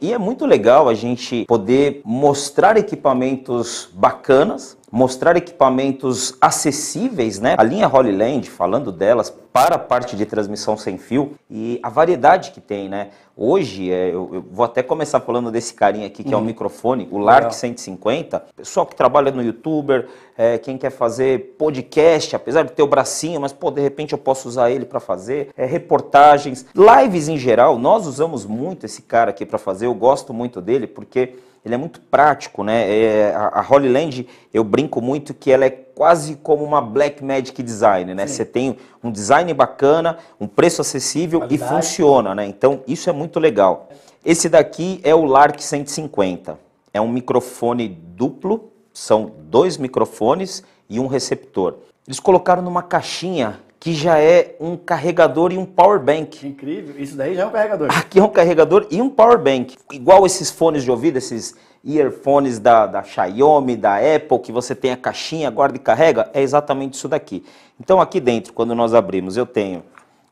E é muito legal a gente poder mostrar equipamentos bacanas mostrar equipamentos acessíveis, né? A linha Holy Land, falando delas, para a parte de transmissão sem fio e a variedade que tem, né? Hoje, é, eu, vou até começar falando desse carinha aqui, que é o uhum. microfone, o Lark Legal. 150. Pessoal que trabalha no YouTuber, é, quem quer fazer podcast, apesar de ter o bracinho, mas, pô, de repente eu posso usar ele para fazer é, reportagens, lives em geral. Nós usamos muito esse cara aqui para fazer, eu gosto muito dele, porque ele é muito prático, né? É, a, a Holy Land, eu brinco muito que ela é quase como uma Black Magic Design, né? Você tem um design bacana, um preço acessível Qualidade. e funciona, né? Então, isso é muito legal. Esse daqui é o Lark 150. É um microfone duplo, são dois microfones e um receptor. Eles colocaram numa caixinha que já é um carregador e um power bank. Incrível, isso daí já é um carregador. Aqui é um carregador e um power bank. Igual esses fones de ouvido, esses earphones da, da Xiaomi, da Apple, que você tem a caixinha, guarda e carrega, é exatamente isso daqui. Então aqui dentro, quando nós abrimos, eu tenho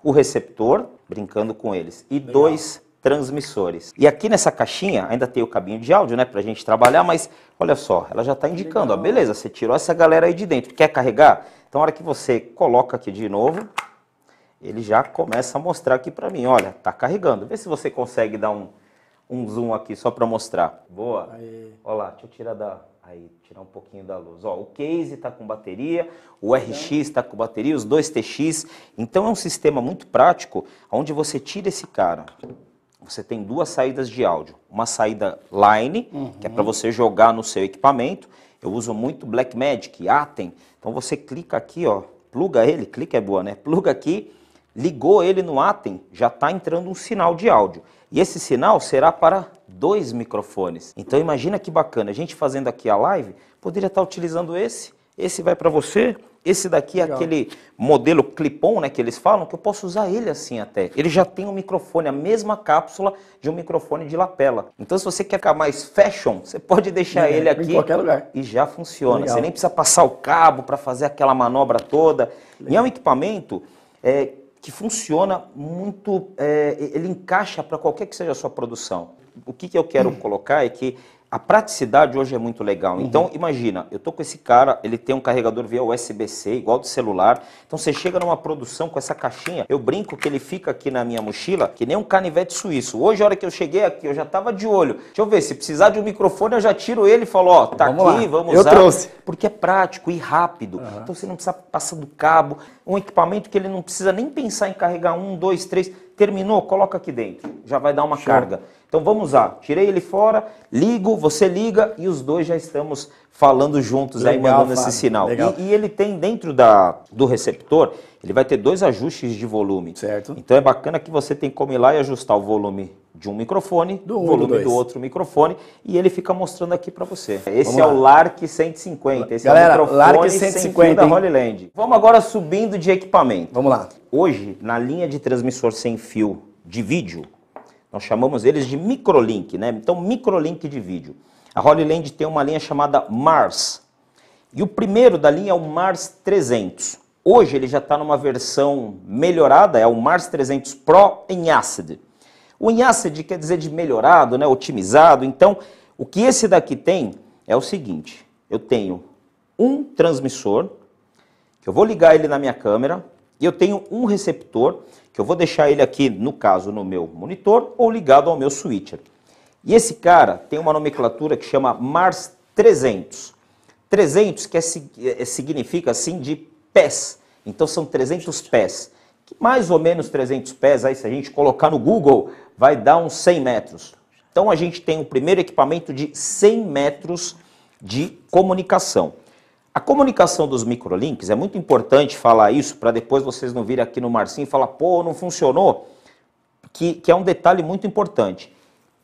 o receptor, brincando com eles, e Legal. dois transmissores. E aqui nessa caixinha ainda tem o cabinho de áudio, né, pra gente trabalhar, mas olha só, ela já tá indicando, Legal. ó, beleza, você tirou essa galera aí de dentro, quer carregar? Então na hora que você coloca aqui de novo, ele já começa a mostrar aqui pra mim, olha, tá carregando. Vê se você consegue dar um, um zoom aqui só pra mostrar. Boa. Aí. Olha lá, deixa eu tirar da... Aí, tirar um pouquinho da luz. Ó, o case está com bateria, o uhum. RX está com bateria, os dois TX. Então é um sistema muito prático, onde você tira esse cara você tem duas saídas de áudio. Uma saída line, uhum. que é para você jogar no seu equipamento. Eu uso muito Blackmagic, Atem. Então você clica aqui, ó, pluga ele, clica é boa, né? Pluga aqui, ligou ele no Atem, já está entrando um sinal de áudio. E esse sinal será para dois microfones. Então imagina que bacana, a gente fazendo aqui a live, poderia estar tá utilizando esse, esse vai para você, esse daqui é Legal. é aquele modelo clipon né, que eles falam, que eu posso usar ele assim até. Ele já tem um microfone, a mesma cápsula de um microfone de lapela. Então, se você quer ficar mais fashion, você pode deixar é, ele aqui em qualquer lugar. e já funciona. Legal. Você nem precisa passar o cabo para fazer aquela manobra toda. Legal. E é um equipamento é, que funciona muito, é, ele encaixa para qualquer que seja a sua produção. O que, que eu quero hum. colocar é que a praticidade hoje é muito legal. Uhum. Então, imagina, eu tô com esse cara, ele tem um carregador via USB-C, igual do celular. Então, você chega numa produção com essa caixinha, eu brinco que ele fica aqui na minha mochila, que nem um canivete suíço. Hoje, a hora que eu cheguei aqui, eu já tava de olho. Deixa eu ver, se precisar de um microfone, eu já tiro ele e falo, ó, tá vamos aqui, lá. vamos eu usar. Trouxe. Porque é prático e rápido. Uhum. Então, você não precisa passar do cabo. Um equipamento que ele não precisa nem pensar em carregar um, dois, três. Terminou, coloca aqui dentro. Já vai dar uma Show. carga. Então vamos lá, tirei ele fora, ligo, você liga e os dois já estamos falando juntos legal, aí, mandando Fábio, esse sinal. E, e, ele tem dentro da, do receptor, ele vai ter dois ajustes de volume. Certo. Então é bacana que você tem como ir lá e ajustar o volume de um microfone, do um, volume do, do, outro microfone e ele fica mostrando aqui para você. Esse vamos é lá. o Lark 150, esse Galera, é o microfone Lark 150 da Holy Land. Vamos agora subindo de equipamento. Vamos lá. Hoje, na linha de transmissor sem fio de vídeo, nós chamamos eles de microlink, né? Então, microlink de vídeo. A Holy Land tem uma linha chamada Mars. E o primeiro da linha é o Mars 300. Hoje ele já está numa versão melhorada, é o Mars 300 Pro em ACID. O em ACID quer dizer de melhorado, né? otimizado. Então, o que esse daqui tem é o seguinte, eu tenho um transmissor, que eu vou ligar ele na minha câmera, e eu tenho um receptor, que eu vou deixar ele aqui, no caso, no meu monitor ou ligado ao meu switcher. E esse cara tem uma nomenclatura que chama Mars 300. 300 que é, é, significa assim de pés. Então são 300 pés. Que mais ou menos 300 pés, aí se a gente colocar no Google, vai dar uns 100 metros. Então a gente tem o primeiro equipamento de 100 metros de comunicação. A comunicação dos microlinks é muito importante falar isso para depois vocês não virem aqui no Marcinho e falar, pô, não funcionou. Que, que é um detalhe muito importante.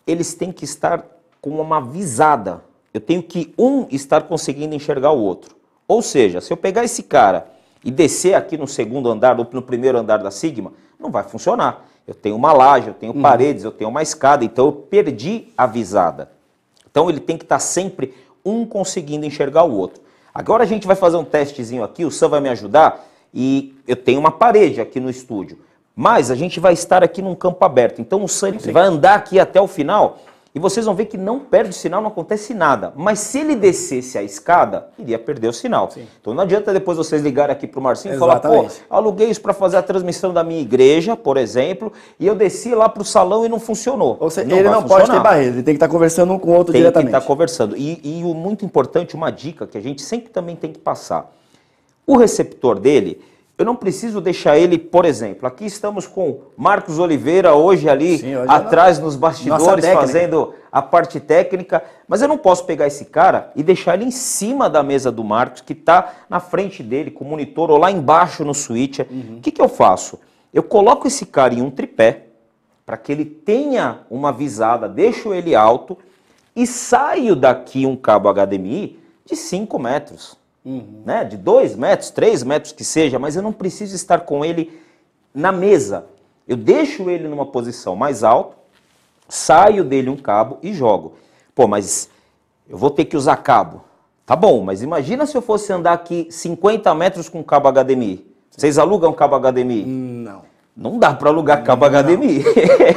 Eles têm que estar com uma visada. Eu tenho que um estar conseguindo enxergar o outro. Ou seja, se eu pegar esse cara e descer aqui no segundo andar ou no primeiro andar da Sigma, não vai funcionar. Eu tenho uma laje, eu tenho uhum. paredes, eu tenho uma escada, então eu perdi a visada. Então ele tem que estar sempre um conseguindo enxergar o outro. Agora a gente vai fazer um testezinho aqui, o Sam vai me ajudar e eu tenho uma parede aqui no estúdio. Mas a gente vai estar aqui num campo aberto. Então o Sam vai andar aqui até o final e vocês vão ver que não perde o sinal, não acontece nada. Mas se ele descesse a escada, iria perder o sinal. Sim. Então não adianta depois vocês ligarem aqui para o Marcinho e falar, pô, aluguei isso para fazer a transmissão da minha igreja, por exemplo, e eu desci lá para o salão e não funcionou. Ou seja, não ele não funcionar. pode ter barreira, ele tem que estar tá conversando um com o outro tem diretamente. Tem que estar tá conversando. E, e o muito importante, uma dica que a gente sempre também tem que passar. O receptor dele eu não preciso deixar ele, por exemplo, aqui estamos com Marcos Oliveira hoje ali Sim, hoje é atrás nos bastidores fazendo a parte técnica, mas eu não posso pegar esse cara e deixar ele em cima da mesa do Marcos, que está na frente dele com o monitor ou lá embaixo no switch. O uhum. que, que eu faço? Eu coloco esse cara em um tripé para que ele tenha uma visada, deixo ele alto e saio daqui um cabo HDMI de 5 metros uhum. né? de 2 metros, 3 metros que seja, mas eu não preciso estar com ele na mesa. Eu deixo ele numa posição mais alta, saio dele um cabo e jogo. Pô, mas eu vou ter que usar cabo. Tá bom, mas imagina se eu fosse andar aqui 50 metros com cabo HDMI. Vocês alugam cabo HDMI? Não não dá para alugar cabo não. HDMI.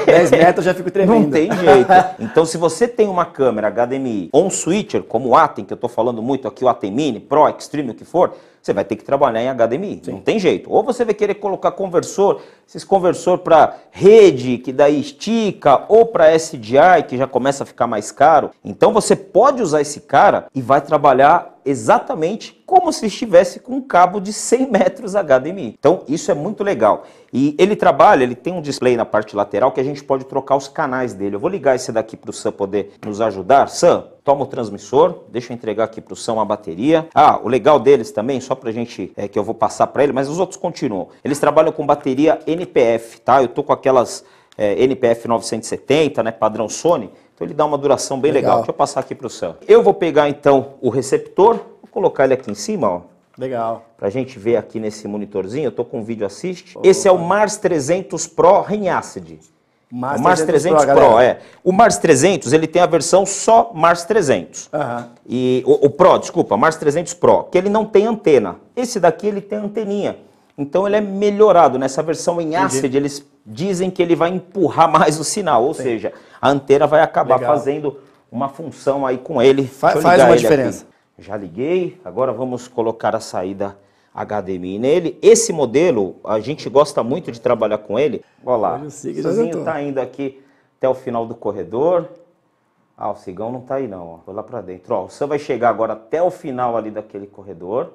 10 metros eu já fico tremendo. Não tem jeito. Então, se você tem uma câmera HDMI ou um switcher, como o Atem, que eu estou falando muito aqui, o Atem Mini, Pro, Extreme, o que for, você vai ter que trabalhar em HDMI. Sim. Não tem jeito. Ou você vai querer colocar conversor, esses conversor para rede, que daí estica, ou para SDI, que já começa a ficar mais caro. Então, você pode usar esse cara e vai trabalhar exatamente como se estivesse com um cabo de 100 metros HDMI. Então isso é muito legal. E ele trabalha, ele tem um display na parte lateral que a gente pode trocar os canais dele. Eu vou ligar esse daqui para o Sam poder nos ajudar. Sam, toma o transmissor, deixa eu entregar aqui para o Sam a bateria. Ah, o legal deles também, só para a gente, é, que eu vou passar para ele, mas os outros continuam. Eles trabalham com bateria NPF, tá? Eu tô com aquelas é, NPF 970, né, padrão Sony, então ele dá uma duração bem legal. legal. Deixa eu passar aqui para o céu. Eu vou pegar então o receptor, vou colocar ele aqui em cima, ó. Legal. Para a gente ver aqui nesse monitorzinho, eu tô com o vídeo assist. Oh, Esse é o Mars 300 Pro Rain Acid. Mars o Mars 300, 300 Pro, Pro, é. O Mars 300, ele tem a versão só Mars 300. Uhum. E o, o Pro, desculpa, Mars 300 Pro, que ele não tem antena. Esse daqui ele tem anteninha. Então ele é melhorado. Nessa né? versão em acid, eles dizem que ele vai empurrar mais o sinal, ou Sim. seja, a antena vai acabar Legal. fazendo uma função aí com ele. Fa faz uma ele diferença. Aqui. Já liguei, agora vamos colocar a saída HDMI nele. Esse modelo, a gente gosta muito de trabalhar com ele. Olha lá, o Cigãozinho está indo aqui até o final do corredor. Ah, o Cigão não está aí não, ó. vou lá para dentro. Ó, o Sam vai chegar agora até o final ali daquele corredor.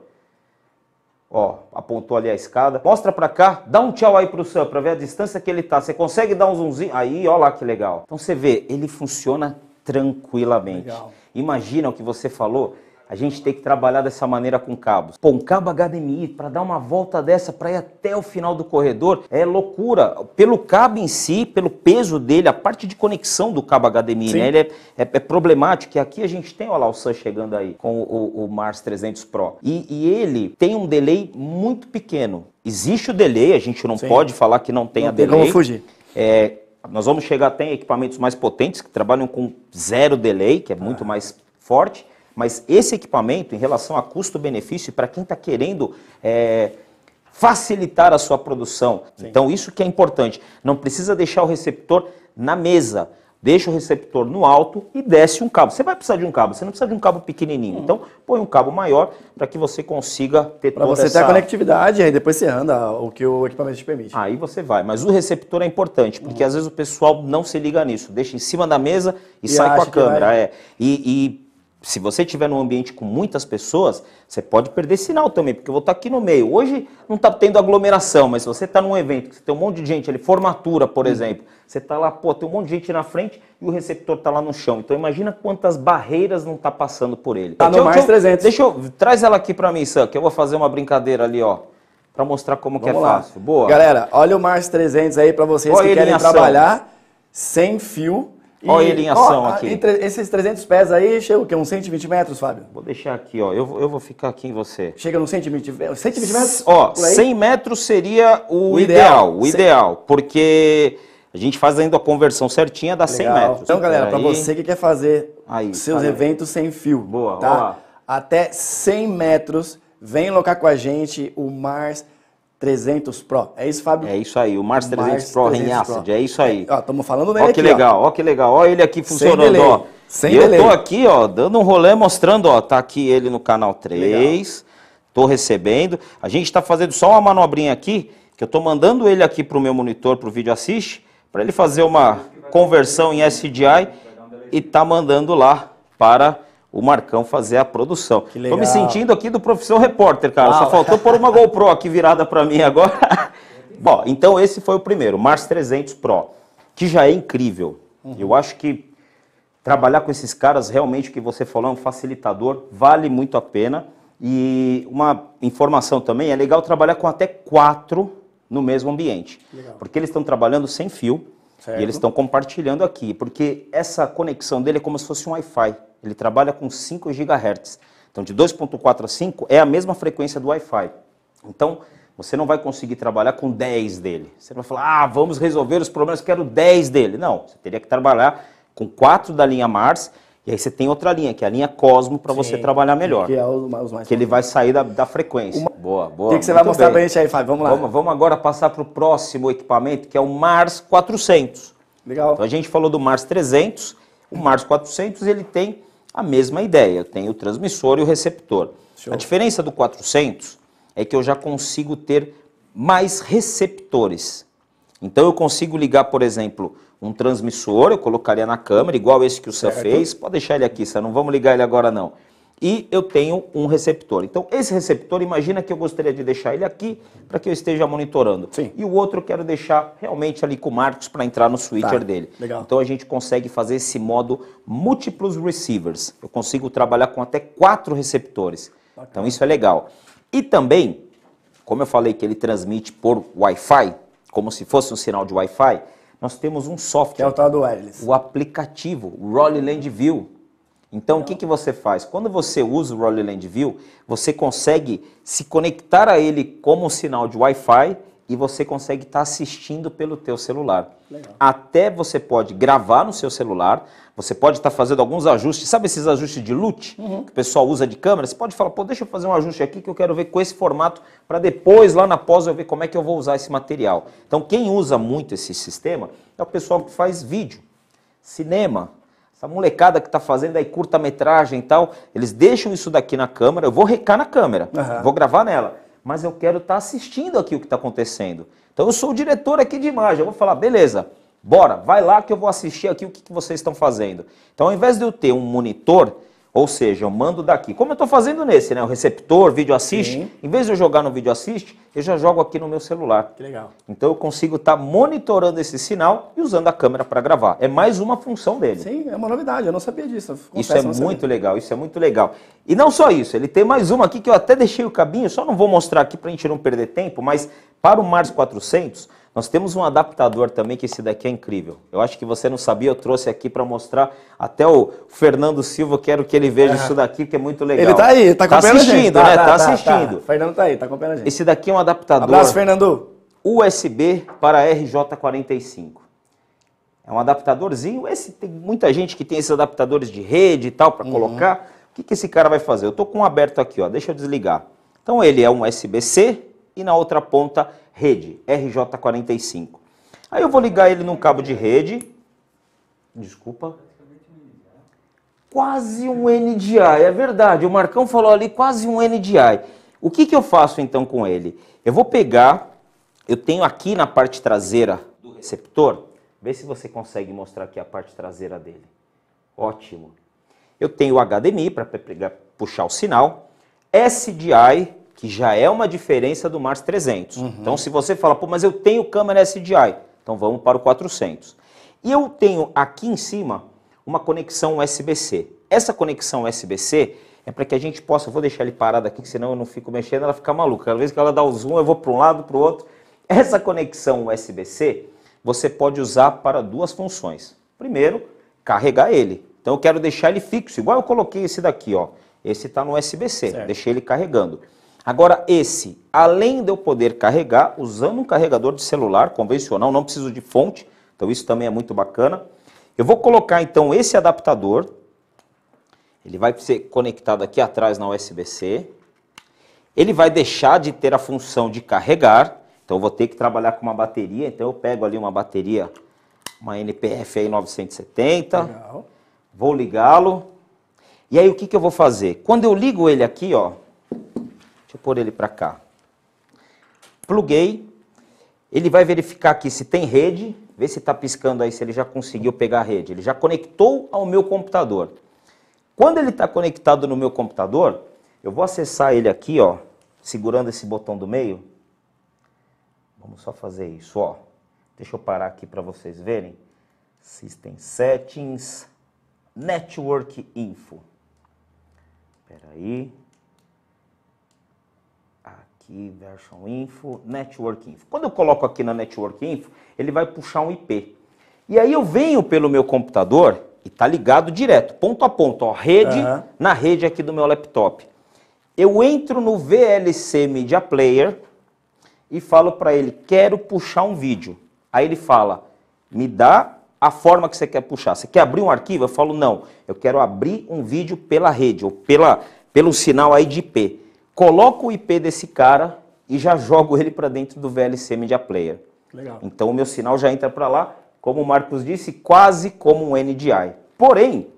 Ó, apontou ali a escada. Mostra pra cá, dá um tchau aí pro Sam pra ver a distância que ele tá. Você consegue dar um zoomzinho? Aí, ó lá que legal. Então você vê, ele funciona tranquilamente. Legal. Imagina o que você falou a gente tem que trabalhar dessa maneira com cabos. Pô, um cabo HDMI para dar uma volta dessa para ir até o final do corredor é loucura. Pelo cabo em si, pelo peso dele, a parte de conexão do cabo HDMI, né? Ele é, é, é, problemático. E aqui a gente tem, olha lá o Sam chegando aí com o, o, o Mars 300 Pro. E, e ele tem um delay muito pequeno. Existe o delay, a gente não Sim. pode falar que não tenha não tem delay. Como fugir. É, nós vamos chegar até em equipamentos mais potentes que trabalham com zero delay, que é ah. muito ah. mais forte mas esse equipamento, em relação a custo-benefício, para quem está querendo é, facilitar a sua produção. Sim. Então, isso que é importante. Não precisa deixar o receptor na mesa. Deixa o receptor no alto e desce um cabo. Você vai precisar de um cabo, você não precisa de um cabo pequenininho. Hum. Então, põe um cabo maior para que você consiga ter pra toda você essa... ter a conectividade, aí depois você anda o que o equipamento te permite. Aí você vai. Mas o receptor é importante, porque hum. às vezes o pessoal não se liga nisso. Deixa em cima da mesa e, e sai com a câmera. É. E, e se você tiver num ambiente com muitas pessoas, você pode perder sinal também, porque eu vou estar aqui no meio. Hoje não está tendo aglomeração, mas se você está num evento que tem um monte de gente ali, formatura, por uhum. exemplo, você está lá, pô, tem um monte de gente na frente e o receptor está lá no chão. Então imagina quantas barreiras não está passando por ele. Tá no mais eu, 300. Deixa eu, traz ela aqui para mim, Sam, que eu vou fazer uma brincadeira ali, ó para mostrar como Vamos que é lá. fácil. Boa. Galera, olha o Mars 300 aí para vocês olha que querem trabalhar sem fio. Olha ele em ação ó, aqui. Entre esses 300 pés aí, chega o quê? Uns 120 metros, Fábio? Vou deixar aqui, ó. Eu, eu vou ficar aqui em você. Chega nos 120, 120 eh, metros? Ó, 100 metros seria o, o ideal, ideal, O ideal, porque a gente fazendo a conversão certinha dá 100 metros. Então, galera, para você que quer fazer aí, seus aí. eventos sem fio, Boa, tá? Ó. Até 100 metros, vem locar com a gente o Mars 300 Pro. É isso, Fábio? É isso aí, o Mars 300 Pro Renhassad, é isso aí. É, ó, estamos falando nele ó, que aqui, legal, ó. ó. que legal, ó ele aqui funcionando, Sem ó. Sem e eu tô aqui, ó, dando um rolê mostrando, ó, tá aqui ele no canal 3. Legal. Tô recebendo. A gente tá fazendo só uma manobrinha aqui, que eu tô mandando ele aqui pro meu monitor, pro vídeo assistir para ele fazer uma conversão em SDI e tá mandando lá para o Marcão fazer a produção. Que legal. Tô me sentindo aqui do Profissão Repórter, cara. Uau. Só faltou pôr uma GoPro aqui virada para mim agora. Bom, então esse foi o primeiro, Mars 300 Pro, que já é incrível. Uhum. Eu acho que trabalhar com esses caras, realmente, que você falou, é um facilitador, vale muito a pena. E uma informação também, é legal trabalhar com até quatro no mesmo ambiente. Legal. Porque eles estão trabalhando sem fio, Certo. E eles estão compartilhando aqui, porque essa conexão dele é como se fosse um Wi-Fi. Ele trabalha com 5 GHz. Então, de 2.4 a 5 é a mesma frequência do Wi-Fi. Então, você não vai conseguir trabalhar com 10 dele. Você vai falar, ah, vamos resolver os problemas, quero 10 dele. Não, você teria que trabalhar com 4 da linha Mars e aí você tem outra linha, que é a linha Cosmo, para você trabalhar melhor. Que é os mais, mais Que ele vai sair da, da frequência. Uma... Boa, boa. O que, que você vai mostrar para a gente aí, Fábio? Vamos lá. Vamos, vamos agora passar para o próximo equipamento, que é o Mars 400. Legal. Então a gente falou do Mars 300. O Mars 400 ele tem a mesma ideia, tem o transmissor e o receptor. Show. A diferença do 400 é que eu já consigo ter mais receptores. Então eu consigo ligar, por exemplo, um transmissor, eu colocaria na câmera, igual esse que o Sam fez. Pode deixar ele aqui, Sam, não vamos ligar ele agora não. E eu tenho um receptor. Então esse receptor, imagina que eu gostaria de deixar ele aqui para que eu esteja monitorando. Sim. E o outro eu quero deixar realmente ali com o Marcos para entrar no switcher tá. dele. Legal. Então a gente consegue fazer esse modo múltiplos receivers. Eu consigo trabalhar com até quatro receptores. Então, Bacana. Então isso é legal. E também, como eu falei que ele transmite por Wi-Fi, como se fosse um sinal de Wi-Fi, nós temos um software. Que é o tal do wireless. O aplicativo, o Land View. Então, o que, que você faz? Quando você usa o Land View, você consegue se conectar a ele como um sinal de Wi-Fi e você consegue estar tá assistindo pelo teu celular. Legal. Até você pode gravar no seu celular, você pode estar tá fazendo alguns ajustes, sabe esses ajustes de lute uhum. que o pessoal usa de câmera? Você pode falar, pô, deixa eu fazer um ajuste aqui que eu quero ver com esse formato para depois, lá na pós, eu ver como é que eu vou usar esse material. Então, quem usa muito esse sistema é o pessoal que faz vídeo, cinema, essa molecada que está fazendo aí curta-metragem e tal, eles deixam isso daqui na câmera, eu vou recar na câmera, uhum. vou gravar nela mas eu quero estar tá assistindo aqui o que está acontecendo. Então eu sou o diretor aqui de imagem, eu vou falar, beleza, bora, vai lá que eu vou assistir aqui o que, que vocês estão fazendo. Então ao invés de eu ter um monitor, ou seja, eu mando daqui. Como eu estou fazendo nesse, né? O receptor, vídeo assiste. Sim. Em vez de eu jogar no vídeo assiste, eu já jogo aqui no meu celular. Que legal. Então eu consigo estar tá monitorando esse sinal e usando a câmera para gravar. É mais uma função dele. Sim, é uma novidade. Eu não sabia disso. Confesso, isso é muito sabia. legal. Isso é muito legal. E não só isso. Ele tem mais uma aqui que eu até deixei o cabinho. Só não vou mostrar aqui para a gente não perder tempo. Mas para o Mars 400, nós temos um adaptador também, que esse daqui é incrível. Eu acho que você não sabia, eu trouxe aqui para mostrar. Até o Fernando Silva, quero que ele veja isso daqui, que é muito legal. Ele tá aí, tá, tá acompanhando tá assistindo, né? Tá, tá, tá, tá assistindo. Fernando tá aí, tá acompanhando a gente. Esse daqui é um adaptador. Abraço, Fernando. USB para RJ45. É um adaptadorzinho. Esse tem muita gente que tem esses adaptadores de rede e tal para uhum. colocar. O que, que esse cara vai fazer? Eu tô com um aberto aqui, ó. Deixa eu desligar. Então ele é um USB-C e na outra ponta rede RJ45. Aí eu vou ligar ele num cabo de rede. Desculpa. Quase um NDI, é verdade. O Marcão falou ali quase um NDI. O que, que eu faço então com ele? Eu vou pegar, eu tenho aqui na parte traseira do receptor, vê se você consegue mostrar aqui a parte traseira dele. Ótimo. Eu tenho o HDMI para puxar o sinal, SDI que já é uma diferença do Mars 300. Uhum. Então, se você fala, pô, mas eu tenho câmera SDI, então vamos para o 400. E eu tenho aqui em cima uma conexão USB-C. Essa conexão USB-C é para que a gente possa, vou deixar ele parado aqui, senão eu não fico mexendo, ela fica maluca. Cada vez que ela dá o zoom, eu vou para um lado, para o outro. Essa conexão USB-C você pode usar para duas funções. Primeiro, carregar ele. Então eu quero deixar ele fixo, igual eu coloquei esse daqui, ó. Esse está no USB-C, deixei ele carregando. Agora, esse, além de eu poder carregar usando um carregador de celular convencional, não preciso de fonte, então isso também é muito bacana. Eu vou colocar então esse adaptador, ele vai ser conectado aqui atrás na USB-C. Ele vai deixar de ter a função de carregar, então eu vou ter que trabalhar com uma bateria, então eu pego ali uma bateria, uma NPF aí 970, Legal. vou ligá-lo. E aí o que, que eu vou fazer? Quando eu ligo ele aqui, ó, Deixa eu pôr ele para cá. Pluguei. Ele vai verificar aqui se tem rede. Vê se está piscando aí, se ele já conseguiu pegar a rede. Ele já conectou ao meu computador. Quando ele está conectado no meu computador, eu vou acessar ele aqui, ó, segurando esse botão do meio. Vamos só fazer isso, ó. Deixa eu parar aqui para vocês verem. System Settings, Network Info. Espera aí aqui, version info, network info. Quando eu coloco aqui na network info, ele vai puxar um IP. E aí eu venho pelo meu computador e tá ligado direto, ponto a ponto, ó, rede uhum. na rede aqui do meu laptop. Eu entro no VLC Media Player e falo para ele, quero puxar um vídeo. Aí ele fala, me dá a forma que você quer puxar. Você quer abrir um arquivo? Eu falo, não, eu quero abrir um vídeo pela rede, ou pela, pelo sinal aí de IP coloco o IP desse cara e já jogo ele para dentro do VLC Media Player. Legal. Então o meu sinal já entra para lá, como o Marcos disse, quase como um NDI. Porém,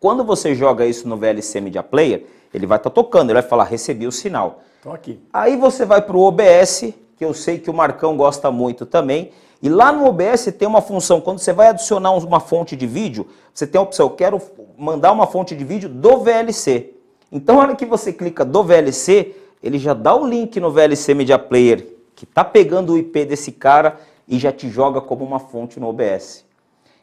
quando você joga isso no VLC Media Player, ele vai estar tá tocando, ele vai falar, recebi o sinal. Tô aqui. Aí você vai para o OBS, que eu sei que o Marcão gosta muito também, e lá no OBS tem uma função, quando você vai adicionar uma fonte de vídeo, você tem a opção, eu quero mandar uma fonte de vídeo do VLC. Então, na hora que você clica do VLC, ele já dá o link no VLC Media Player, que está pegando o IP desse cara e já te joga como uma fonte no OBS.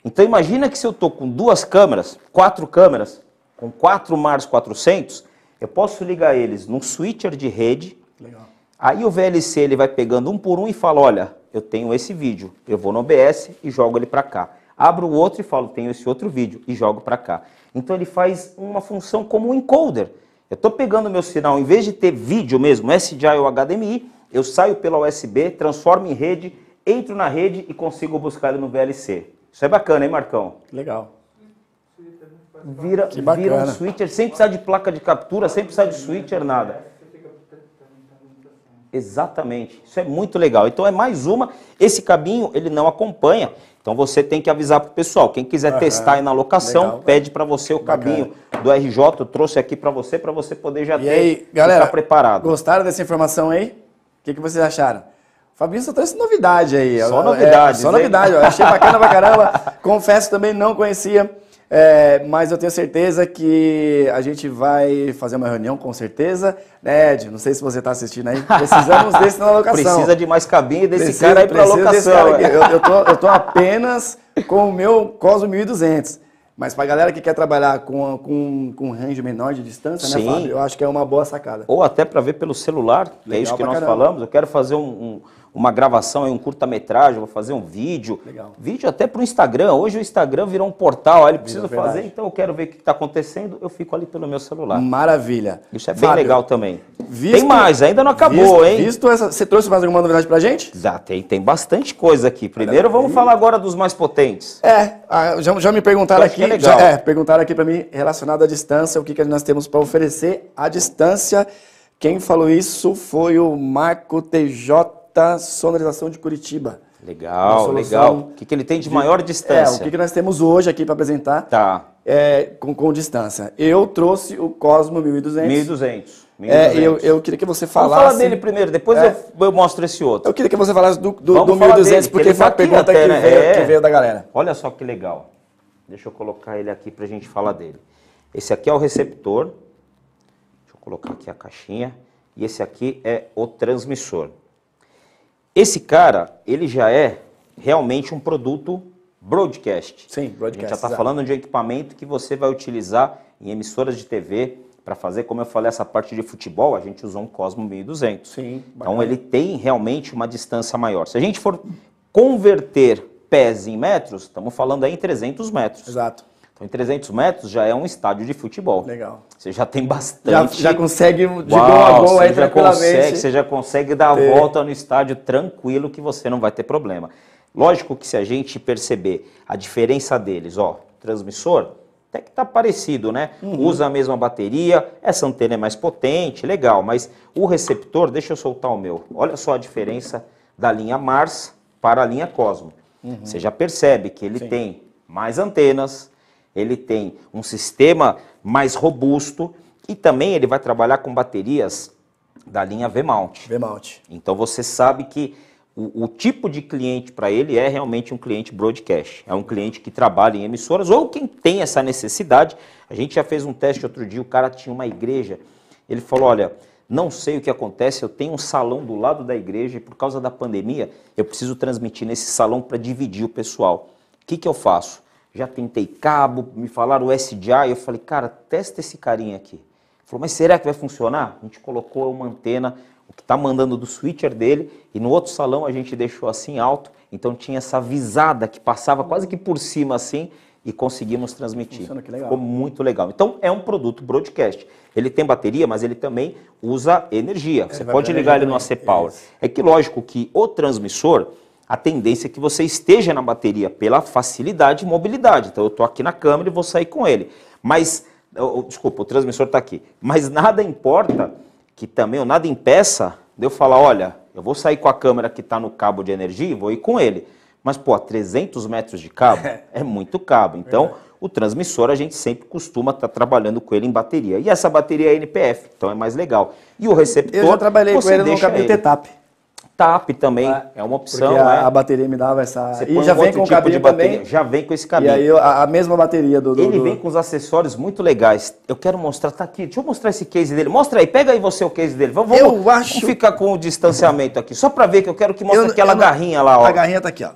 Então imagina que se eu estou com duas câmeras, quatro câmeras, com quatro Mars 400, eu posso ligar eles num switcher de rede, Legal. aí o VLC ele vai pegando um por um e fala, olha, eu tenho esse vídeo, eu vou no OBS e jogo ele para cá. Abro o outro e falo, tenho esse outro vídeo e jogo para cá. Então ele faz uma função como um encoder. Eu estou pegando o meu sinal, em vez de ter vídeo mesmo, SDI ou HDMI, eu saio pela USB, transformo em rede, entro na rede e consigo buscar ele no VLC. Isso é bacana, hein, Marcão? Legal. Vira, vira um switcher sem precisar de placa de captura, sem precisar de switcher, nada. Exatamente. Isso é muito legal. Então é mais uma. Esse cabinho ele não acompanha. Então você tem que avisar para o pessoal. Quem quiser testar aí na locação, legal, pede para você o cabinho do RJ. Eu trouxe aqui para você, para você poder já e ter aí, galera, ficar preparado. Gostaram dessa informação aí? O que, que vocês acharam? Fabinho só trouxe novidade aí. Só é, novidade. É, só novidade. achei bacana pra caramba. Confesso também não conhecia. É, mas eu tenho certeza que a gente vai fazer uma reunião com certeza. Né, Ed, não sei se você está assistindo aí. Precisamos desse na locação. Precisa de mais cabine desse precisa, cara aí para locação. É. Eu, estou tô, eu tô apenas com o meu Cosmo 1200. Mas para a galera que quer trabalhar com, com, com um range menor de distância, né, Sim. né, Fábio? Eu acho que é uma boa sacada. Ou até para ver pelo celular, que Legal é isso que nós caramba. falamos. Eu quero fazer um, um uma gravação, um curta-metragem, vou fazer um vídeo. Legal. Vídeo até para o Instagram. Hoje o Instagram virou um portal, ele precisa fazer, então eu quero ver o que está acontecendo, eu fico ali pelo meu celular. Maravilha. Isso é bem legal também. Visto, tem mais, ainda não acabou, visto, hein? Visto essa, você trouxe mais alguma novidade para gente? Já tem, tem bastante coisa aqui. Primeiro vamos falar agora dos mais potentes. É, já, já me perguntaram é aqui, é já, é, perguntaram aqui para mim relacionado à distância, o que, que nós temos para oferecer à distância. Quem falou isso foi o Marco TJ da sonorização de Curitiba. Legal, legal. O que, que ele tem de, de maior distância? É, o que, que nós temos hoje aqui para apresentar tá. é, com, com distância. Eu trouxe o Cosmo 1200. 1200. 1200. É, eu, eu queria que você falasse... Vamos falar dele primeiro, depois é. eu, eu, mostro esse outro. Eu queria que você falasse do, do, do 1200, dele, porque é foi a pergunta que, né? veio, é. que veio da galera. Olha só que legal. Deixa eu colocar ele aqui para a gente falar dele. Esse aqui é o receptor. Deixa eu colocar aqui a caixinha. E esse aqui é o transmissor. Esse cara, ele já é realmente um produto broadcast. Sim, broadcast. A gente já está falando de um equipamento que você vai utilizar em emissoras de TV para fazer, como eu falei, essa parte de futebol, a gente usou um Cosmo 1200. Sim. Bacana. Então ele tem realmente uma distância maior. Se a gente for converter pés em metros, estamos falando aí em 300 metros. Exato. Então, em 300 metros já é um estádio de futebol. Legal. Você já tem bastante. Já, já consegue de uma gol a aí consegue, Você já consegue dar a é. volta no estádio tranquilo que você não vai ter problema. Lógico que se a gente perceber a diferença deles, ó, transmissor, até que tá parecido, né? Uhum. Usa a mesma bateria, essa antena é mais potente, legal, mas o receptor, deixa eu soltar o meu. Olha só a diferença da linha Mars para a linha Cosmo. Uhum. Você já percebe que ele Sim. tem mais antenas, ele tem um sistema mais robusto e também ele vai trabalhar com baterias da linha V-mount. V-mount. Então você sabe que o, o tipo de cliente para ele é realmente um cliente broadcast. É um cliente que trabalha em emissoras ou quem tem essa necessidade. A gente já fez um teste outro dia, o cara tinha uma igreja. Ele falou: Olha, não sei o que acontece, eu tenho um salão do lado da igreja e por causa da pandemia eu preciso transmitir nesse salão para dividir o pessoal. O que, que eu faço? já tentei cabo, me falaram o SDI, eu falei, cara, testa esse carinha aqui. Ele falou, mas será que vai funcionar? A gente colocou uma antena, o que está mandando do switcher dele, e no outro salão a gente deixou assim alto, então tinha essa visada que passava quase que por cima assim, e conseguimos transmitir. Funciona, que legal. Ficou muito legal. Então é um produto broadcast. Ele tem bateria, mas ele também usa energia. Você pode ligar ele no AC Power. é que lógico que o transmissor a tendência é que você esteja na bateria pela facilidade e mobilidade. Então eu estou aqui na câmera e vou sair com ele. Mas, desculpa, o transmissor está aqui. Mas nada importa, que também, ou nada impeça de eu falar, olha, eu vou sair com a câmera que está no cabo de energia e vou ir com ele. Mas, pô, 300 metros de cabo é muito cabo. Então, o transmissor a gente sempre costuma estar tá trabalhando com ele em bateria. E essa bateria é NPF, então é mais legal. E o receptor. Eu já trabalhei com ele no cabo de TAP também é, é uma opção. Porque a, né? a, bateria me dava essa. Você e já um vem com o tipo cabinho também. Já vem com esse cabinho. E aí a, a mesma bateria do, do Ele vem com os acessórios muito legais. Eu quero mostrar, tá aqui. Deixa eu mostrar esse case dele. Mostra aí, pega aí você o case dele. Vamos, eu acho... vamos ficar com o distanciamento aqui. Só para ver que eu quero que mostre eu, aquela eu garrinha lá, ó. A garrinha tá aqui, ó.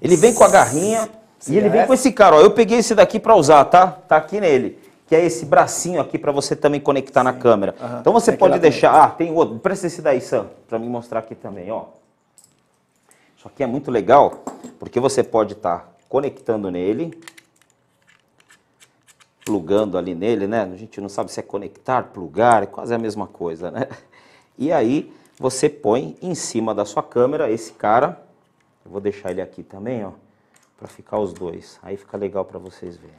Ele vem com a garrinha e ele vem com esse cara, ó. Eu peguei esse daqui para usar, tá? Tá aqui nele que é esse bracinho aqui para você também conectar Sim. na câmera. Uhum. Então você tem pode deixar... Também. Ah, tem outro. Presta esse daí, Sam, para me mostrar aqui também, ó. Isso aqui é muito legal, porque você pode estar tá conectando nele, plugando ali nele, né? A gente não sabe se é conectar, plugar, é quase a mesma coisa, né? E aí você põe em cima da sua câmera esse cara. Eu vou deixar ele aqui também, ó, para ficar os dois. Aí fica legal para vocês verem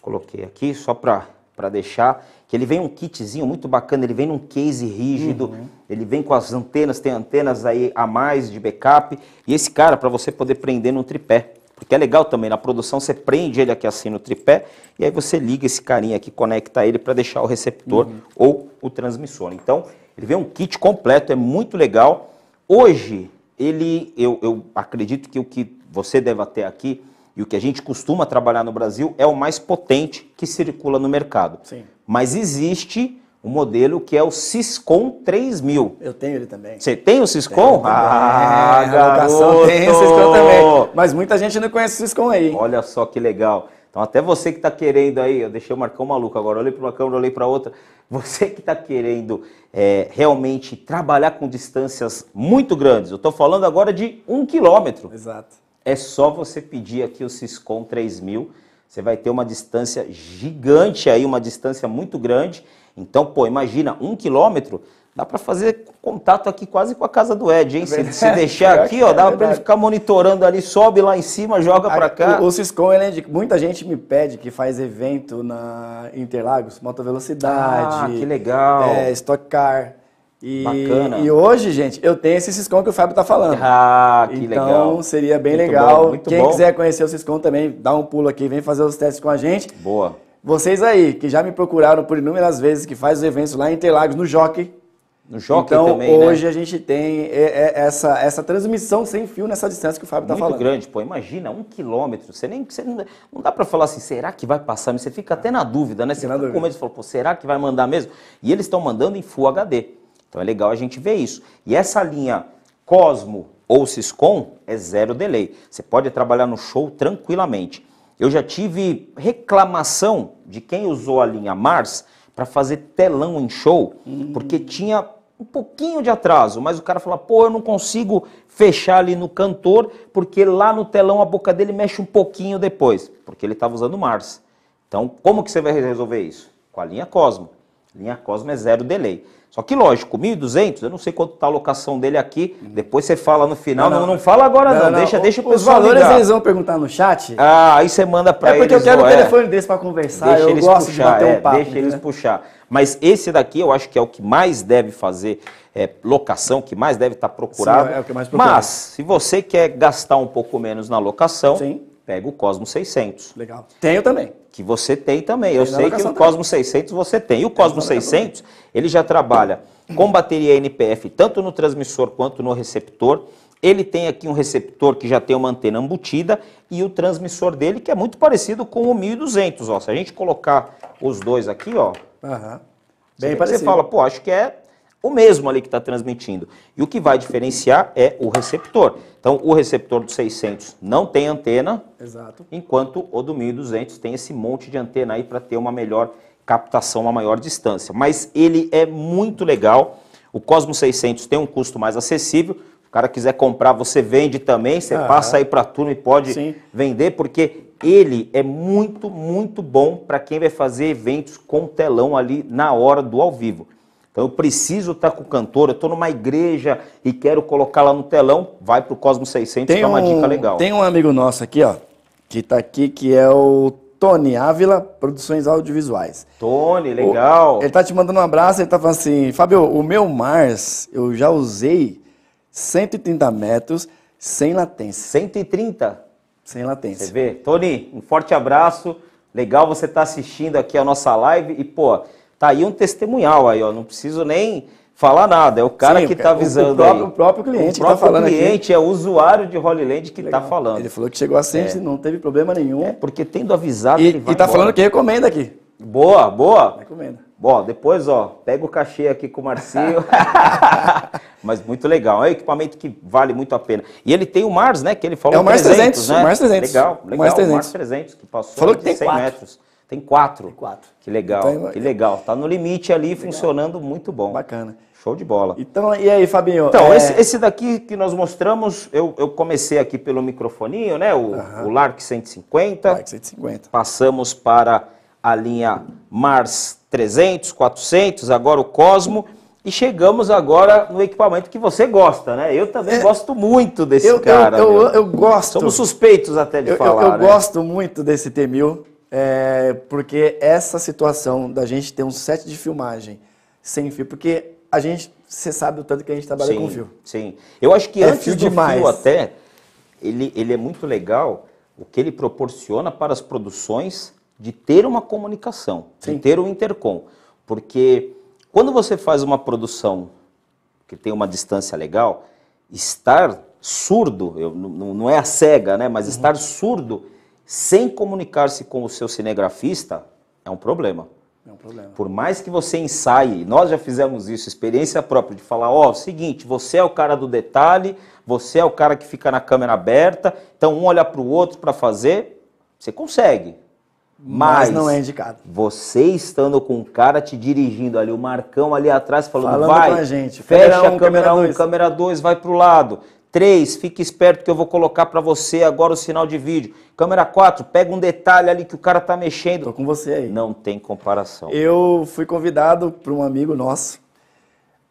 coloquei aqui só para deixar, que ele vem um kitzinho muito bacana, ele vem num case rígido, uhum. ele vem com as antenas, tem antenas aí a mais de backup, e esse cara para você poder prender num tripé. Porque é legal também, na produção você prende ele aqui assim no tripé e aí você liga esse carinha aqui, conecta ele para deixar o receptor uhum. ou o transmissor. Então, ele vem um kit completo, é muito legal. Hoje, ele, eu, eu acredito que o que você deve ter aqui e o que a gente costuma trabalhar no Brasil é o mais potente que circula no mercado. Sim. Mas existe um modelo que é o Siscom 3000. Eu tenho ele também. Você tem o Siscom? Ah, é, garoto! Tem o Siscom também, mas muita gente não conhece o Siscom aí. Olha só que legal. Então até você que está querendo aí, eu deixei o Marcão maluco agora, olhei para uma câmera, olhei para outra. Você que está querendo é, realmente trabalhar com distâncias muito grandes, eu estou falando agora de um quilômetro. Exato. É só você pedir aqui o Ciscom 3000. Você vai ter uma distância gigante aí, uma distância muito grande. Então, pô, imagina, um quilômetro, dá para fazer contato aqui quase com a casa do Ed, hein? É se, se deixar aqui, ó, é dá é para ele ficar monitorando ali, sobe lá em cima, joga para cá. O, o Ciscom, ele, é muita gente me pede que faz evento na Interlagos, moto velocidade. Ah, que legal. É, Stock Car. E, Bacana. E hoje, gente, eu tenho esse Ciscom que o Fábio tá falando. Ah, que então, legal. Então seria bem muito legal. Bom, Quem bom. quiser conhecer o Ciscom também, dá um pulo aqui, vem fazer os testes com a gente. Boa. Vocês aí, que já me procuraram por inúmeras vezes, que faz os eventos lá em Interlagos, no Jockey. No Jockey então, também, né? hoje né? a gente tem é, é, essa, essa transmissão sem fio nessa distância que o Fábio está falando. Muito grande, pô. Imagina, um quilômetro. Você nem, você não, não dá para falar assim, será que vai passar? Você fica até na dúvida, né? Você fica, com medo, você fala, pô, será que vai mandar mesmo? E eles estão mandando em Full HD. Então é legal a gente ver isso. E essa linha Cosmo ou Syscom é zero delay. Você pode trabalhar no show tranquilamente. Eu já tive reclamação de quem usou a linha Mars para fazer telão em show, hum. porque tinha um pouquinho de atraso, mas o cara fala, pô, eu não consigo fechar ali no cantor, porque lá no telão a boca dele mexe um pouquinho depois, porque ele estava usando Mars. Então, como que você vai resolver isso? Com a linha Cosmo. Linha Cosmo é zero delay. Só que, lógico, 1.200, eu não sei quanto está a locação dele aqui, depois você fala no final. Não, não, não fala agora não, não. deixa, não. deixa o, o pessoal Os valores ligar. eles vão perguntar no chat. Ah, aí você manda para eles. É porque eles, eu quero o é. um telefone desse para conversar, deixa eu eles gosto puxar, de bater é, um papo. Deixa né? eles puxar. Mas esse daqui eu acho que é o que mais deve fazer é, locação, que mais deve estar tá procurado. Sim, é, é o que mais procura. Mas, se você quer gastar um pouco menos na locação... Sim pega o Cosmos 600. Legal. Tenho também. Que você tem também. Eu sei que o Cosmos 600 você tem. E o Cosmos 600, ele já trabalha com bateria NPF, tanto no transmissor quanto no receptor. Ele tem aqui um receptor que já tem uma antena embutida e o transmissor dele que é muito parecido com o 1200, ó. Se a gente colocar os dois aqui, ó. Uhum. Bem você, parecido. Você fala, pô, acho que é o mesmo ali que está transmitindo. E o que vai diferenciar é o receptor. Então, o receptor do 600 não tem antena, Exato. enquanto o do 1200 tem esse monte de antena aí para ter uma melhor captação, uma maior distância. Mas ele é muito legal. O Cosmos 600 tem um custo mais acessível. O cara quiser comprar, você vende também, você ah, passa aí para a turma e pode sim. vender, porque ele é muito, muito bom para quem vai fazer eventos com telão ali na hora do ao vivo. Então eu preciso estar tá com o cantor, eu estou numa igreja e quero colocar lá no telão, vai para o Cosmo 600, tem que é uma um, dica legal. Tem um amigo nosso aqui, ó, que está aqui, que é o Tony Ávila, Produções Audiovisuais. Tony, legal. O, ele está te mandando um abraço, ele está falando assim, Fábio, o meu Mars, eu já usei 130 metros sem latência. 130? Sem latência. Você vê? Tony, um forte abraço. Legal você estar tá assistindo aqui a nossa live. E, pô, Tá aí um testemunhal aí, ó. Não preciso nem falar nada. É o cara Sim, que está avisando o próprio, aí. O próprio cliente. O tá próprio tá falando cliente aqui. é o usuário de Holy Land que está falando. Ele falou que chegou a 100 é. não teve problema nenhum. É, porque tendo avisado. E está falando que recomenda aqui. Boa, boa. Recomenda. Bom, depois, ó, pega o cachê aqui com o Marcinho. Mas muito legal. É um equipamento que vale muito a pena. E ele tem o Mars, né? Que ele falou. que É o Mars 300, 300 né? O Mars 300. Legal, legal. O Mars 300, o Mars 300 que passou falou que tem 100 quatro. metros. Tem quatro. Tem quatro. Que legal, então, que legal. Tá no limite ali, legal. funcionando muito bom. Bacana. Show de bola. Então, e aí, Fabinho? Então, é... esse, esse, daqui que nós mostramos, eu, eu comecei aqui pelo microfoninho, né? O, uhum. o Lark 150. Lark 150. Passamos para a linha Mars 300, 400, agora o Cosmo. E chegamos agora no equipamento que você gosta, né? Eu também é, gosto muito desse eu, cara. Eu, eu, eu, gosto. Somos suspeitos até de eu, falar. Eu, né? gosto muito desse T1000 é, porque essa situação da gente ter um set de filmagem sem fio, porque a gente, você sabe o tanto que a gente trabalha sim, com fio. Sim, eu acho que é antes fio do demais. fio até, ele, ele é muito legal o que ele proporciona para as produções de ter uma comunicação, sim. de ter um intercom, porque quando você faz uma produção que tem uma distância legal, estar surdo, eu, não, não é a cega, né, mas uhum. estar surdo sem comunicar-se com o seu cinegrafista, é um problema. É um problema. Por mais que você ensaie, nós já fizemos isso, experiência própria, de falar, ó, oh, seguinte, você é o cara do detalhe, você é o cara que fica na câmera aberta, então um olha para o outro para fazer, você consegue. Mas, mas, não é indicado. Você estando com o cara te dirigindo ali, o Marcão ali atrás falando, falando vai, fecha a câmera 1, câmera 2, um, vai para o lado. 3, fique esperto que eu vou colocar para você agora o sinal de vídeo. Câmera 4, pega um detalhe ali que o cara tá mexendo. Tô com você aí. Não tem comparação. Eu fui convidado por um amigo nosso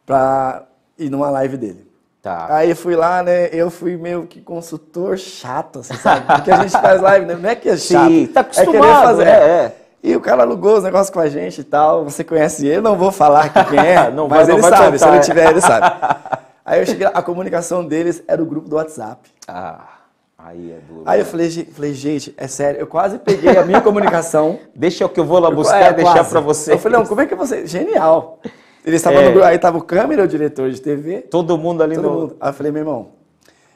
para ir numa live dele. Tá. Aí fui lá, né? Eu fui meio que consultor chato, assim, sabe? Porque a gente faz live, né? Não é que é chato. Sim, tá é acostumado. É fazer. É, é. E o cara alugou os negócios com a gente e tal. Você conhece ele, não vou falar quem é, não mas ele sabe, se ele é. tiver, ele sabe. Aí eu cheguei lá, a comunicação deles era o grupo do WhatsApp. Ah. Aí é duro. Aí eu né? falei, falei, gente, é sério, eu quase peguei a minha comunicação. Deixa eu que eu vou lá buscar é, e deixar para você. Eu falei, não, como é que você. Genial! Ele estava é. no aí estava o câmera, o diretor de TV. Todo mundo ali todo no. Mundo. Aí eu falei, meu irmão,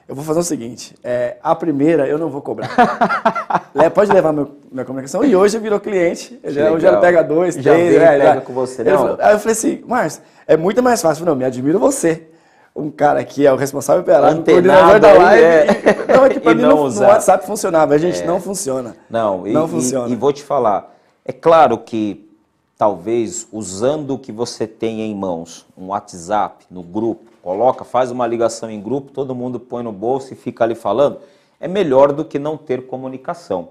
eu vou fazer o seguinte: é, a primeira eu não vou cobrar. Pode levar meu, minha comunicação. E hoje virou cliente. já, é, hoje ela pega dois, já três. Vem, é, pega já. com você, não. Né, aí eu falei assim, Márcio, é muito mais fácil. Eu falei, não, me admiro você um cara que é o responsável pela live, coordenador da live. É... E, não, é que pra mim não, no WhatsApp funcionava, a gente é. não funciona. Não, e, não funciona. E, e vou te falar, é claro que talvez usando o que você tem em mãos, um WhatsApp no grupo, coloca, faz uma ligação em grupo, todo mundo põe no bolso e fica ali falando, é melhor do que não ter comunicação.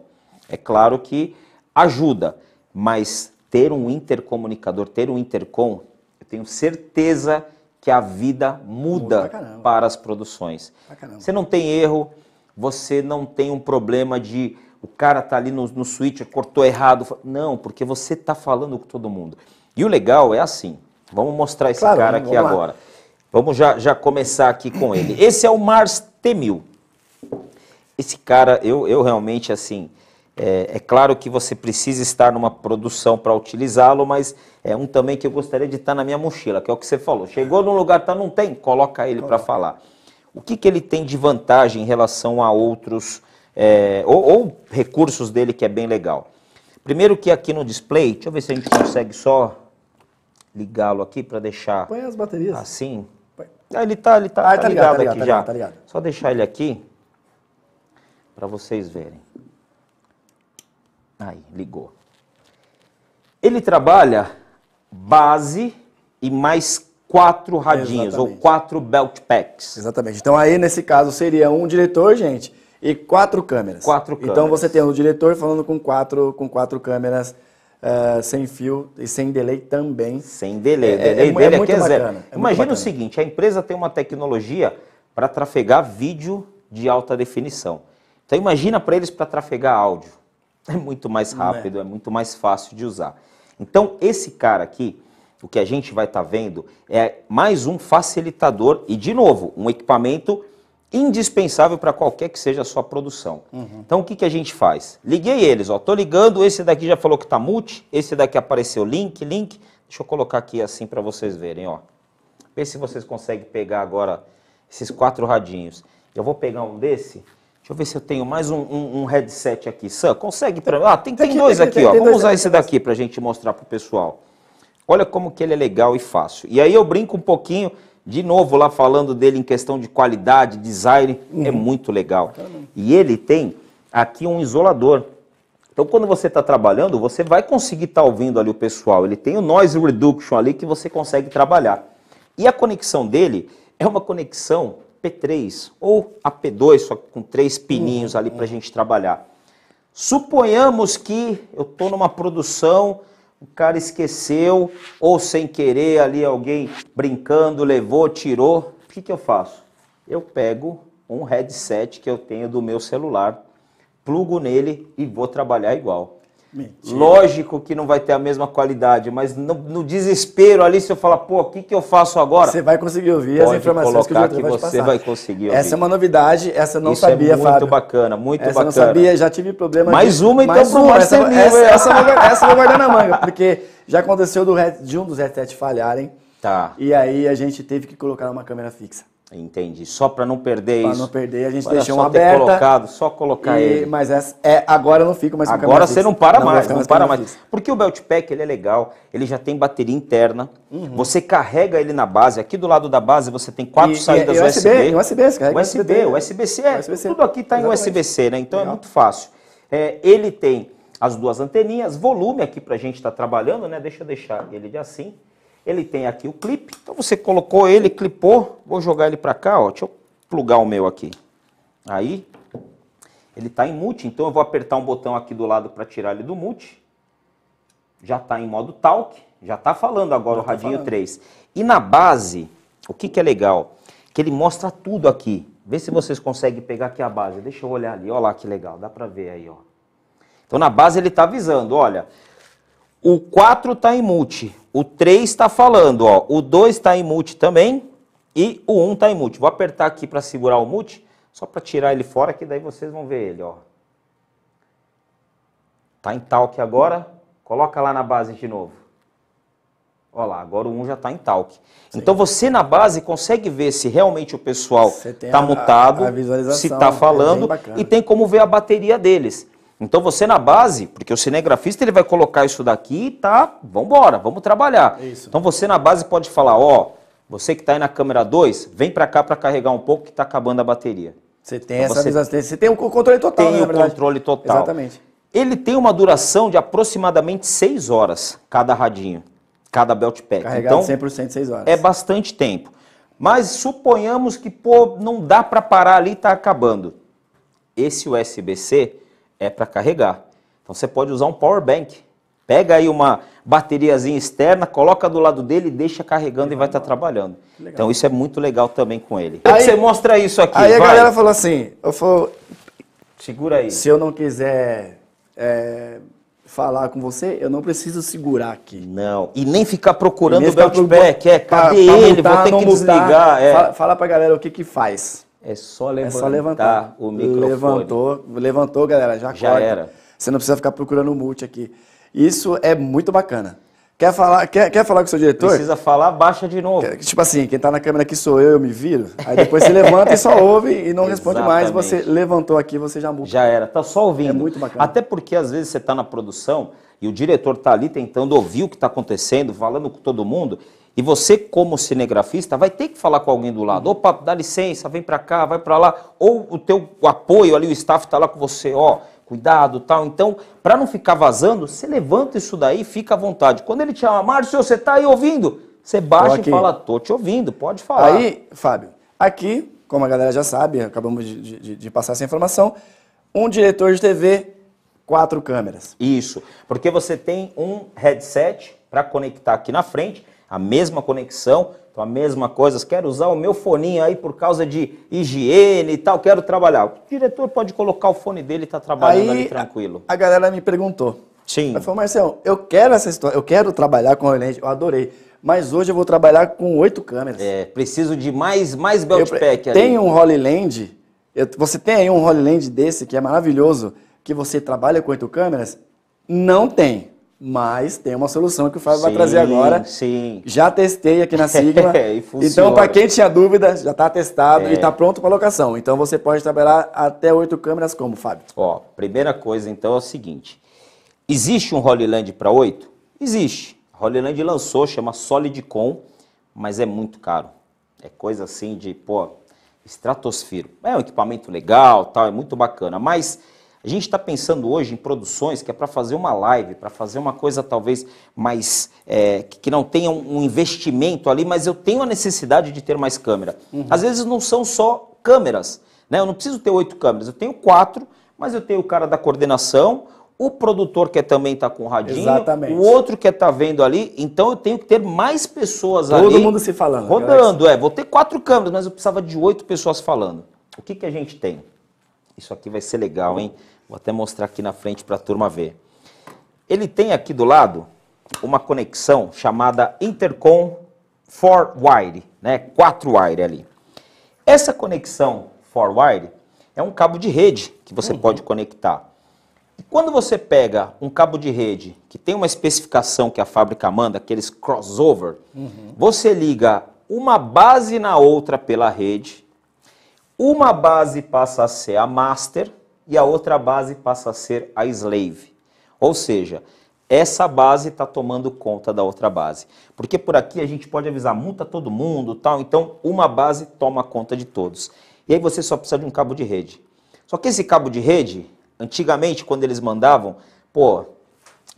É claro que ajuda, mas ter um intercomunicador, ter um intercom, eu tenho certeza que que a vida muda, muda para as produções. Você não tem erro, você não tem um problema de o cara tá ali no, no switch, cortou errado. Não, porque você tá falando com todo mundo. E o legal é assim. Vamos mostrar esse claro, cara aqui vamos agora. Vamos já, já começar aqui com ele. Esse é o Mars Temil. Esse cara, eu, eu realmente, assim, é, é, claro que você precisa estar numa produção para utilizá-lo, mas é um também que eu gostaria de estar tá na minha mochila, que é o que você falou. Chegou num lugar tá não tem, coloca ele para falar. O que, que ele tem de vantagem em relação a outros é, ou, ou, recursos dele que é bem legal? Primeiro que aqui no display, deixa eu ver se a gente consegue só ligá-lo aqui para deixar. Põe as baterias. Assim. Ah, ele tá, ele tá, ah, tá, tá ligado, ligado, tá aqui tá ligado, já. Tá só deixar ele aqui para vocês verem. Aí, ligou. Ele trabalha base e mais quatro radinhos, Exatamente. ou quatro belt packs. Exatamente. Então aí, nesse caso, seria um diretor, gente, e quatro câmeras. Quatro então, câmeras. Então você tem o diretor falando com quatro, com quatro câmeras uh, sem fio e sem delay também. Sem delay. É, delay é, dele é, é muito bacana, é Imagina muito o seguinte, a empresa tem uma tecnologia para trafegar vídeo de alta definição. Então imagina para eles para trafegar áudio é muito mais né? rápido, é. é muito mais fácil de usar. Então, esse cara aqui, o que a gente vai estar tá vendo é mais um facilitador e, de novo, um equipamento indispensável para qualquer que seja a sua produção. Uhum. Então, o que, que a gente faz? Liguei eles, ó, tô ligando, esse daqui já falou que tá multi, esse daqui apareceu link, link. Deixa eu colocar aqui assim para vocês verem, ó. Vê se vocês conseguem pegar agora esses quatro radinhos. Eu vou pegar um desse Deixa eu ver se eu tenho mais um, um, um headset aqui. Sam, consegue para mim? Ah, tem, tem, tem dois tem, aqui, ó. Vamos dois, usar esse daqui para a gente mostrar para o pessoal. Olha como que ele é legal e fácil. E aí eu brinco um pouquinho, de novo lá falando dele em questão de qualidade, design, é uhum. é muito legal. E ele tem aqui um isolador. Então quando você está trabalhando, você vai conseguir estar tá ouvindo ali o pessoal. Ele tem o noise reduction ali que você consegue trabalhar. E a conexão dele é uma conexão P3 ou a P2, só com três pininhos uhum, ali para a uhum. gente trabalhar. Suponhamos que eu estou numa produção, o cara esqueceu, ou sem querer ali alguém brincando, levou, tirou. O que, que eu faço? Eu pego um headset que eu tenho do meu celular, plugo nele e vou trabalhar igual. Mentira. Lógico que não vai ter a mesma qualidade, mas no, no desespero ali, se eu falar, pô, o que, que eu faço agora? Você vai conseguir ouvir Pode as informações que, o que vai você vai conseguir ouvir. Essa é uma novidade, essa eu não Isso é sabia, é muito Fábio. bacana, muito essa bacana. não sabia, já tive problema. Mais de... uma então Mais pro Marcelinho. Essa, essa, essa, vou, vou guardar na manga, porque já aconteceu do, de um dos headsets falharem. Tá. E aí a gente teve que colocar uma câmera fixa. Entendi. Só para não perder pra isso. Para não perder, a gente Olha, deixou uma aberta. colocado, só colocar e, ele. Mas é, agora eu não fico mais com Agora você não para não, mais, não, para mais. Fixa. Porque o belt pack ele é legal, ele já tem bateria interna. Uhum. Você carrega ele na base. Aqui do lado da base você tem quatro e, saídas e, é e USB. USB, é USB, você USB, USB, USB-C, é, USB é. tudo aqui está em USB-C, né? Então legal. é muito fácil. É, ele tem as duas anteninhas, volume aqui para a gente estar tá trabalhando, né? Deixa eu deixar ele de assim. Ele tem aqui o clipe. Então você colocou ele, clipou. Vou jogar ele para cá, ó. Deixa eu plugar o meu aqui. Aí ele está em mute, então eu vou apertar um botão aqui do lado para tirar ele do mute. Já está em modo talk, já está falando agora já o tá Radinho falando. 3. E na base, o que, que é legal? Que ele mostra tudo aqui. Vê se vocês conseguem pegar aqui a base. Deixa eu olhar ali. Olha lá que legal, dá para ver aí, ó. Então na base ele está avisando, olha, o 4 está em mute, o 3 está falando, ó, o 2 está em mute também e o 1 está em mute. Vou apertar aqui para segurar o mute, só para tirar ele fora, que daí vocês vão ver ele. Ó. Está em talk agora, coloca lá na base de novo. Olha lá, agora o 1 já está em talk. Sim. Então você na base consegue ver se realmente o pessoal está mutado, a se está é falando é e tem como ver a bateria deles. Então você na base, porque o cinegrafista ele vai colocar isso daqui, tá? Vamos embora, vamos trabalhar. É isso. Então você na base pode falar, ó, você que está aí na câmera 2, vem para cá para carregar um pouco que está acabando a bateria. Você tem então essa você... você tem o controle total, Tem né, o controle total. Exatamente. Ele tem uma duração de aproximadamente 6 horas cada radinho, cada belt pack. Carregado então, 100% 6 horas. É bastante tempo. Mas suponhamos que pô, não dá para parar ali, está acabando. Esse USB-C, é para carregar. Então você pode usar um power bank. Pega aí uma bateriazinha externa, coloca do lado dele, deixa carregando legal. e vai estar tá trabalhando. Legal. Então isso é muito legal também com ele. Aí, você mostra isso aqui. Aí vai. a galera falou assim, eu falo, segura aí. Se eu não quiser é, falar com você, eu não preciso segurar aqui. Não. E nem ficar procurando o belt pro... que é, cadê pra, pra ele? Montar, Vou ter que montar, desligar. É. Fala, fala pra galera o que que faz. É, é só levantar, é só levantar. o microfone. Levantou, levantou, galera, já, já corta. era. Você não precisa ficar procurando o multi aqui. Isso é muito bacana. Quer falar, quer, quer falar com o seu diretor? Precisa falar, baixa de novo. tipo assim, quem está na câmera aqui sou eu, eu me viro. Aí depois você levanta e só ouve e não responde mais. Você levantou aqui, você já muda. Já era, tá só ouvindo. É muito bacana. Até porque às vezes você está na produção e o diretor está ali tentando ouvir o que está acontecendo, falando com todo mundo, e você, como cinegrafista, vai ter que falar com alguém do lado. Uhum. Opa, dá licença, vem para cá, vai para lá. Ou o teu apoio ali, o staff está lá com você, ó, cuidado tal. Então, para não ficar vazando, você levanta isso daí fica à vontade. Quando ele te chama, Márcio, você está aí ouvindo? Você baixa e fala, tô te ouvindo, pode falar. Aí, Fábio, aqui, como a galera já sabe, acabamos de, de, de passar essa informação, um diretor de TV, quatro câmeras. Isso, porque você tem um headset para conectar aqui na frente a mesma conexão, então a mesma coisa, quero usar o meu foninho aí por causa de higiene e tal, quero trabalhar. O diretor pode colocar o fone dele e estar tá trabalhando aí, ali tranquilo. A, a galera me perguntou. Sim. Ela falou, Marcelo, eu quero essa história, eu quero trabalhar com a lente, eu adorei. Mas hoje eu vou trabalhar com oito câmeras. É, preciso de mais, mais belt eu, pack ali. Tem um Holy Land, eu, você tem aí um Holy Land desse que é maravilhoso, que você trabalha com oito câmeras? Não tem mas tem uma solução que o Fábio sim, vai trazer agora. Sim. Já testei aqui na Sigma. É, então, para quem tinha dúvida, já está testado é. e está pronto para locação. Então, você pode trabalhar até oito câmeras como, Fábio? Ó, primeira coisa, então, é o seguinte. Existe um Holyland para oito? Existe. A Holyland lançou, chama Solidcom, mas é muito caro. É coisa assim de, pô, estratosfero. É um equipamento legal, tal, é muito bacana, mas... A gente está pensando hoje em produções que é para fazer uma live, para fazer uma coisa talvez mais. É, que não tenha um investimento ali, mas eu tenho a necessidade de ter mais câmera. Uhum. Às vezes não são só câmeras, né? Eu não preciso ter oito câmeras, eu tenho quatro, mas eu tenho o cara da coordenação, o produtor quer é também estar tá com o radinho, Exatamente. o outro quer estar é tá vendo ali, então eu tenho que ter mais pessoas Todo ali. Todo mundo se falando. Rodando, é. Vou ter quatro câmeras, mas eu precisava de oito pessoas falando. O que, que a gente tem? Isso aqui vai ser legal, hein? Vou até mostrar aqui na frente para a turma ver. Ele tem aqui do lado uma conexão chamada Intercom 4-Wire, né? 4-Wire ali. Essa conexão 4-Wire é um cabo de rede que você uhum. pode conectar. E quando você pega um cabo de rede que tem uma especificação que a fábrica manda, aqueles crossover, uhum. você liga uma base na outra pela rede uma base passa a ser a master e a outra base passa a ser a slave. Ou seja, essa base está tomando conta da outra base. Porque por aqui a gente pode avisar multa todo mundo, tal, então uma base toma conta de todos. E aí você só precisa de um cabo de rede. Só que esse cabo de rede, antigamente quando eles mandavam, pô,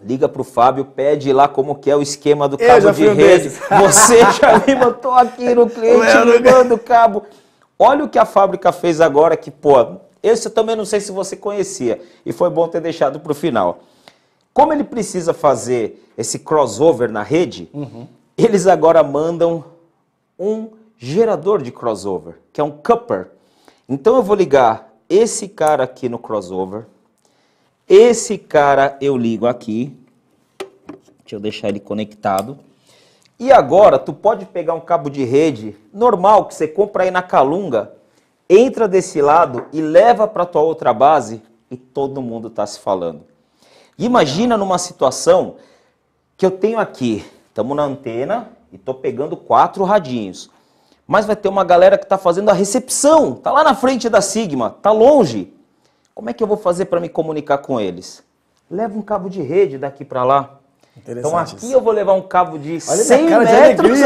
liga pro Fábio, pede lá como que é o esquema do cabo de rede. Um você já me mandou aqui no cliente, ligando manda o cabo. Olha o que a fábrica fez agora, que, pô, esse eu também não sei se você conhecia, e foi bom ter deixado para o final. Como ele precisa fazer esse crossover na rede, uhum. eles agora mandam um gerador de crossover, que é um coupler. Então eu vou ligar esse cara aqui no crossover, esse cara eu ligo aqui, deixa eu deixar ele conectado. E agora tu pode pegar um cabo de rede normal que você compra aí na Calunga, entra desse lado e leva para tua outra base e todo mundo está se falando. Imagina numa situação que eu tenho aqui, estamos na antena e estou pegando quatro radinhos. Mas vai ter uma galera que está fazendo a recepção, está lá na frente da Sigma, está longe. Como é que eu vou fazer para me comunicar com eles? Leva um cabo de rede daqui para lá. Então aqui isso. eu vou levar um cabo de Olha 100 cara metros.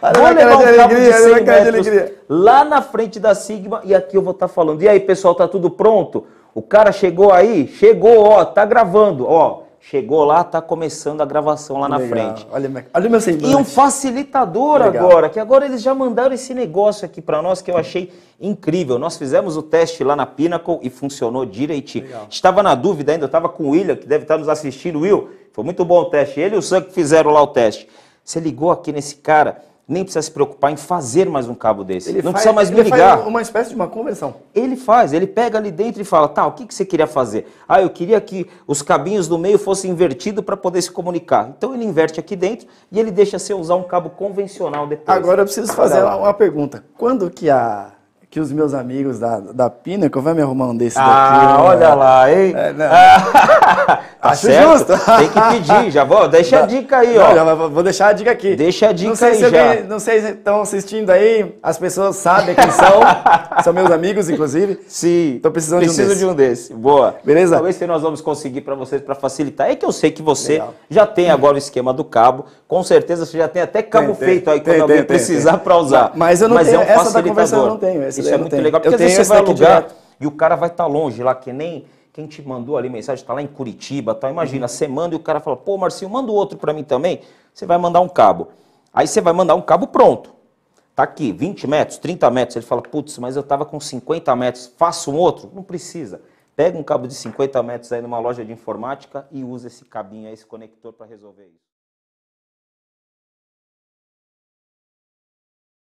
De vou levar um de cabo alegria, de 100 metros de lá na frente da Sigma e aqui eu vou estar tá falando. E aí, pessoal, tá tudo pronto? O cara chegou aí? Chegou, ó, tá gravando, ó. Chegou lá, tá começando a gravação lá na Legal. frente. Olha, olha o meu semblante. E um facilitador agora, que agora eles já mandaram esse negócio aqui para nós que eu achei incrível. Nós fizemos o teste lá na Pinnacle e funcionou direitinho. Estava na dúvida ainda, eu estava com o William, que deve estar nos assistindo. Will, foi muito bom o teste. Ele e o Sam que fizeram lá o teste. Você ligou aqui nesse cara, nem precisa se preocupar em fazer mais um cabo desse. Ele não faz, precisa mais me ligar. uma espécie de uma conversão. Ele faz, ele pega ali dentro e fala, tá, o que, que você queria fazer? Ah, eu queria que os cabinhos do meio fossem invertidos para poder se comunicar. Então ele inverte aqui dentro e ele deixa você usar um cabo convencional depois. Agora eu preciso fazer uma pergunta. Quando que a que os meus amigos da, da Pinnacle vai me arrumar um desse ah, daqui. Ah, olha lá, hein? É, tá Acho certo. justo. Tem que pedir, já vou. Deixa da, a dica aí, não, ó. Já vou deixar a dica aqui. Deixa a dica não sei aí se já. não sei se estão assistindo aí, as pessoas sabem quem são. são meus amigos, inclusive. Sim. Estou precisando preciso de um desse. de um desse. Boa. Beleza? Talvez se nós vamos conseguir para vocês, para facilitar. É que eu sei que você Legal. já tem agora o esquema do cabo. Com certeza você já tem até cabo tem, feito aí tem, quando alguém precisar para usar. Mas eu não Mas é tenho, é um essa da conversa eu não tenho. Esse isso é muito tenho. legal, porque às vezes você vai alugar e o cara vai estar tá longe lá, que nem quem te mandou ali mensagem está lá em Curitiba, tá? imagina, uhum. você manda e o cara fala, pô, Marcinho, manda outro para mim também, você vai mandar um cabo. Aí você vai mandar um cabo pronto. Tá aqui, 20 metros, 30 metros. Ele fala, putz, mas eu tava com 50 metros, faço um outro? Não precisa. Pega um cabo de 50 metros aí numa loja de informática e usa esse cabinho esse conector para resolver isso.